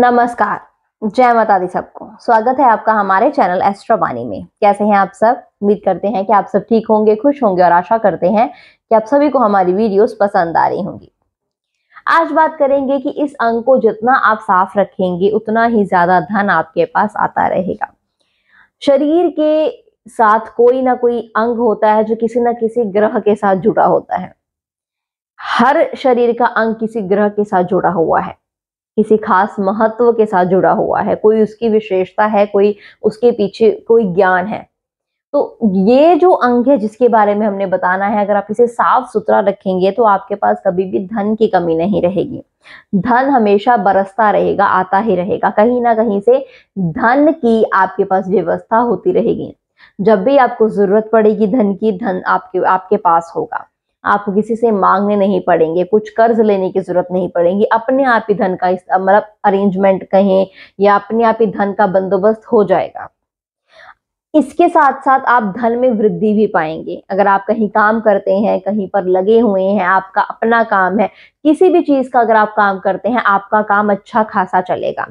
नमस्कार जय माता दी सबको स्वागत है आपका हमारे चैनल एस्ट्रोवानी में कैसे हैं आप सब उम्मीद करते हैं कि आप सब ठीक होंगे खुश होंगे और आशा करते हैं कि आप सभी को हमारी वीडियोस पसंद आ रही होंगी आज बात करेंगे कि इस अंक को जितना आप साफ रखेंगे उतना ही ज्यादा धन आपके पास आता रहेगा शरीर के साथ कोई ना कोई अंग होता है जो किसी ना किसी ग्रह के साथ जुड़ा होता है हर शरीर का अंग किसी ग्रह के साथ जुड़ा हुआ है किसी खास महत्व के साथ जुड़ा हुआ है कोई उसकी विशेषता है कोई उसके पीछे कोई ज्ञान है तो ये जो अंग है जिसके बारे में हमने बताना है अगर आप इसे साफ सुथरा रखेंगे तो आपके पास कभी भी धन की कमी नहीं रहेगी धन हमेशा बरसता रहेगा आता ही रहेगा कहीं ना कहीं से धन की आपके पास व्यवस्था होती रहेगी जब भी आपको जरूरत पड़ेगी धन की धन आपके आपके पास होगा आपको किसी से मांगने नहीं पड़ेंगे कुछ कर्ज लेने की जरूरत नहीं पड़ेगी अपने आप ही धन का मतलब अरेंजमेंट कहें या अपने आप ही धन का बंदोबस्त हो जाएगा इसके साथ साथ आप धन में वृद्धि भी पाएंगे अगर आप कहीं काम करते हैं कहीं पर लगे हुए हैं आपका अपना काम है किसी भी चीज का अगर आप काम करते हैं आपका काम अच्छा खासा चलेगा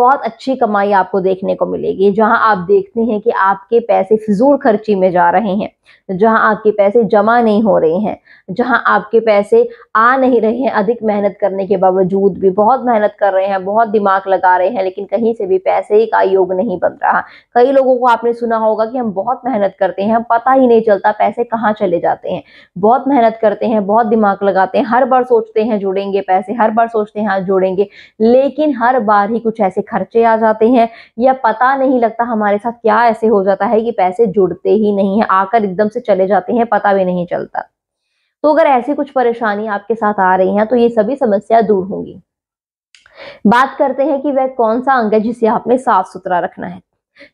बहुत अच्छी कमाई आपको देखने को मिलेगी जहां आप देखते हैं कि आपके पैसे फिजूल खर्ची में जा रहे हैं जहां आपके पैसे जमा नहीं हो रहे हैं जहां आपके पैसे आ नहीं रहे हैं अधिक मेहनत करने के बावजूद भी बहुत मेहनत कर रहे हैं बहुत दिमाग लगा रहे हैं लेकिन कहीं से भी पैसे का योग नहीं बन रहा कई लोगों को आपने सुना सुना होगा कि हम बहुत मेहनत करते हैं पता ही नहीं चलता पैसे कहाँ चले जाते हैं बहुत मेहनत करते हैं बहुत दिमाग लगाते हैं हर बार सोचते हैं जुड़ेंगे पैसे हर बार सोचते हैं हाँ जुड़ेंगे लेकिन हर बार ही कुछ ऐसे खर्चे आ जाते हैं या पता नहीं लगता हमारे साथ क्या ऐसे हो जाता है कि पैसे जुड़ते ही नहीं है आकर एकदम से चले जाते हैं पता भी नहीं चलता तो अगर ऐसी कुछ परेशानी आपके साथ आ रही है तो ये सभी समस्या दूर होंगी बात करते हैं कि वह कौन सा अंग है जिसे आपने साफ सुथरा रखना है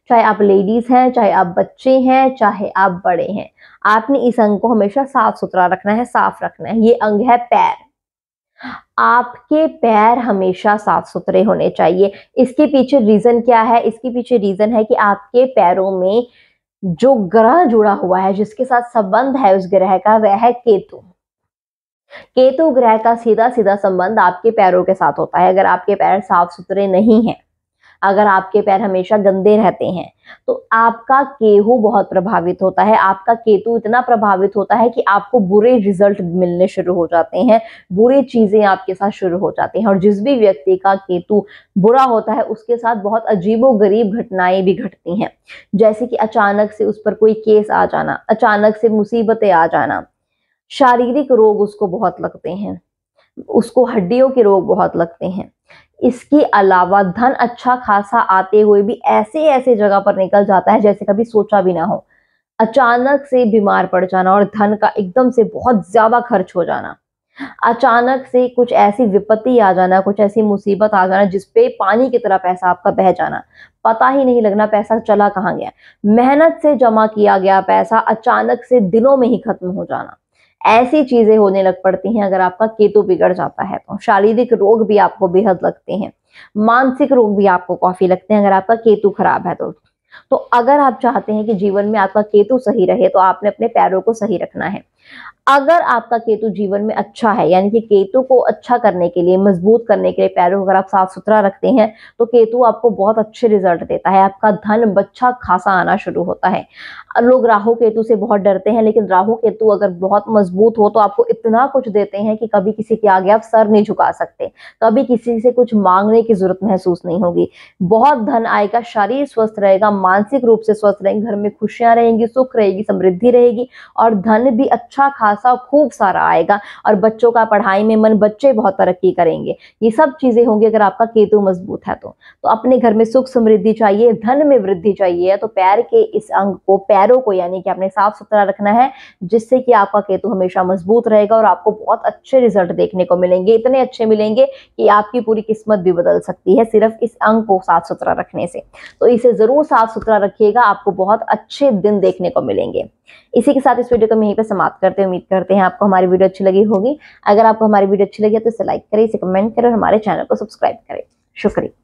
चाहे आप लेडीज हैं चाहे आप बच्चे हैं चाहे आप बड़े हैं आपने इस अंग को हमेशा साफ सुथरा रखना है साफ रखना है ये अंग है पैर आपके पैर हमेशा साफ सुथरे होने चाहिए इसके पीछे रीजन क्या है इसके पीछे रीजन है कि आपके पैरों में जो ग्रह जुड़ा हुआ है जिसके साथ संबंध है उस ग्रह का वह है केतु केतु ग्रह का सीधा सीधा संबंध आपके पैरों के साथ होता है अगर आपके पैर साफ सुथरे नहीं हैं अगर आपके पैर हमेशा गंदे रहते हैं तो आपका केहू बहुत प्रभावित होता है आपका केतु इतना प्रभावित होता है कि आपको बुरे रिजल्ट मिलने शुरू हो जाते हैं बुरी चीजें आपके साथ शुरू हो जाती हैं और जिस भी व्यक्ति का केतु बुरा होता है उसके साथ बहुत अजीबो गरीब घटनाएं भी घटती हैं जैसे कि अचानक से उस पर कोई केस आ जाना अचानक से मुसीबतें आ जाना शारीरिक रोग उसको बहुत लगते हैं उसको हड्डियों के रोग बहुत लगते हैं इसके अलावा धन अच्छा खासा आते हुए भी ऐसे ऐसे जगह पर निकल जाता है जैसे कभी सोचा भी ना हो अचानक से बीमार पड़ जाना और धन का एकदम से बहुत ज्यादा खर्च हो जाना अचानक से कुछ ऐसी विपत्ति आ जाना कुछ ऐसी मुसीबत आ जाना जिसपे पानी की तरह पैसा आपका बह जाना पता ही नहीं लगना पैसा चला कहाँ गया मेहनत से जमा किया गया पैसा अचानक से दिनों में ही खत्म हो जाना ऐसी चीजें होने लग पड़ती हैं अगर आपका केतु बिगड़ जाता है तो शारीरिक रोग भी आपको बेहद लगते हैं मानसिक रोग भी आपको काफी लगते हैं अगर आपका केतु खराब है तो तो अगर आप चाहते हैं कि जीवन में आपका केतु सही रहे तो आपने अपने पैरों को सही रखना है अगर आपका केतु जीवन में अच्छा है यानी कि केतु को अच्छा करने के लिए मजबूत करने के लिए पैरों को अगर आप साफ सुथरा रखते हैं तो केतु आपको बहुत अच्छे रिजल्ट देता है आपका धन बच्चा खासा आना शुरू होता है लोग राहु केतु से बहुत डरते हैं लेकिन राहु केतु अगर बहुत मजबूत हो तो आपको इतना कुछ देते हैं कि कभी किसी के आगे आप सर नहीं झुका सकते कभी किसी से कुछ मांगने की जरूरत महसूस नहीं होगी बहुत धन आएगा शरीर स्वस्थ रहेगा मानसिक रूप से स्वस्थ रहेंगे घर में खुशियां रहेंगी सुख रहेगी समृद्धि रहेगी और धन भी अच्छा खासा खूब सारा आएगा और बच्चों का पढ़ाई में मन बच्चे बहुत तरक्की करेंगे ये सब चीजें होंगी अगर आपका केतु मजबूत है तो, तो अपने घर में सुख समृद्धि चाहिए धन में वृद्धि चाहिए तो पैर के इस अंग को पैर पैरों को यानी कि आपने साफ सुथरा रखना है जिससे कि आपका केतु हमेशा मजबूत रहेगा और आपको बहुत अच्छे रिजल्ट देखने को मिलेंगे इतने अच्छे मिलेंगे कि आपकी पूरी किस्मत भी बदल सकती है सिर्फ इस अंग को साफ सुथरा रखने से तो इसे जरूर साफ सुथरा रखिएगा आपको बहुत अच्छे दिन देखने को मिलेंगे इसी के साथ इस वीडियो को हम यहीं पर समाप्त करते हैं उम्मीद करते हैं आपको हमारी वीडियो अच्छी लगी होगी अगर आपको हमारी वीडियो अच्छी लगी तो इसे लाइक करें इसे कमेंट करें और हमारे चैनल को सब्सक्राइब करें शुक्रिया